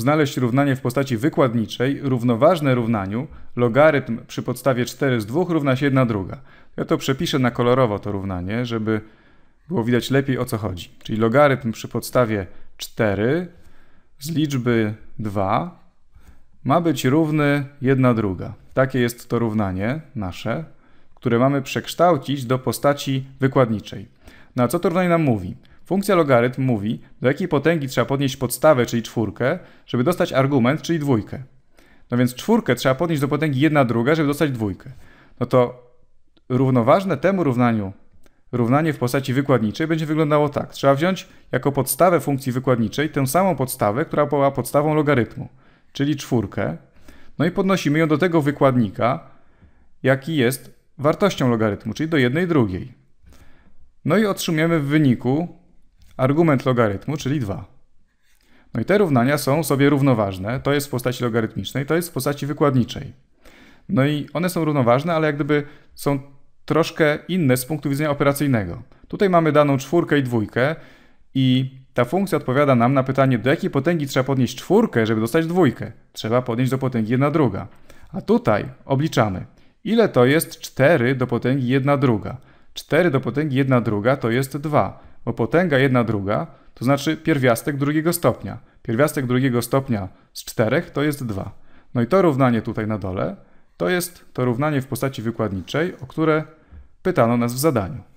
znaleźć równanie w postaci wykładniczej równoważne równaniu logarytm przy podstawie 4 z 2 równa się 1 druga. Ja to przepiszę na kolorowo to równanie, żeby było widać lepiej o co chodzi. Czyli logarytm przy podstawie 4 z liczby 2 ma być równy 1 druga. Takie jest to równanie nasze, które mamy przekształcić do postaci wykładniczej. No a co to równanie nam mówi? Funkcja logarytm mówi, do jakiej potęgi trzeba podnieść podstawę, czyli czwórkę, żeby dostać argument, czyli dwójkę. No więc czwórkę trzeba podnieść do potęgi 1 druga, żeby dostać dwójkę. No to równoważne temu równaniu równanie w postaci wykładniczej będzie wyglądało tak. Trzeba wziąć jako podstawę funkcji wykładniczej tę samą podstawę, która była podstawą logarytmu, czyli czwórkę. No i podnosimy ją do tego wykładnika, jaki jest wartością logarytmu, czyli do jednej drugiej. No i otrzymujemy w wyniku argument logarytmu, czyli 2. No i te równania są sobie równoważne. To jest w postaci logarytmicznej, to jest w postaci wykładniczej. No i one są równoważne, ale jak gdyby są troszkę inne z punktu widzenia operacyjnego. Tutaj mamy daną czwórkę i dwójkę i ta funkcja odpowiada nam na pytanie, do jakiej potęgi trzeba podnieść czwórkę, żeby dostać dwójkę. Trzeba podnieść do potęgi 1 druga. A tutaj obliczamy, ile to jest 4 do potęgi 1 druga. 4 do potęgi 1 druga to jest 2 bo potęga jedna druga to znaczy pierwiastek drugiego stopnia. Pierwiastek drugiego stopnia z czterech to jest 2. No i to równanie tutaj na dole to jest to równanie w postaci wykładniczej, o które pytano nas w zadaniu.